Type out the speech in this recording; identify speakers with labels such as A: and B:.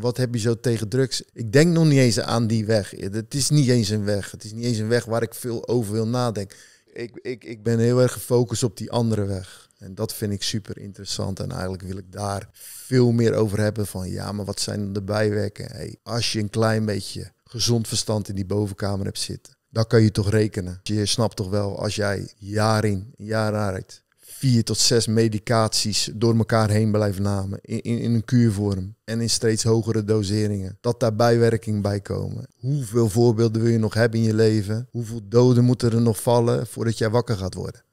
A: Wat heb je zo tegen drugs? Ik denk nog niet eens aan die weg. Het is niet eens een weg. Het is niet eens een weg waar ik veel over wil nadenken. Ik, ik, ik ben heel erg gefocust op die andere weg. En dat vind ik super interessant. En eigenlijk wil ik daar veel meer over hebben. Van ja, maar wat zijn de bijwerkingen? Hey, als je een klein beetje gezond verstand in die bovenkamer hebt zitten, dan kan je toch rekenen. Je snapt toch wel, als jij jaar in, jaar uit vier tot zes medicaties door elkaar heen blijven namen. In, in, een kuurvorm en in steeds hogere doseringen. Dat daar bijwerking bij komen. Hoeveel voorbeelden wil je nog hebben in je leven? Hoeveel doden moeten er nog vallen voordat jij wakker gaat worden?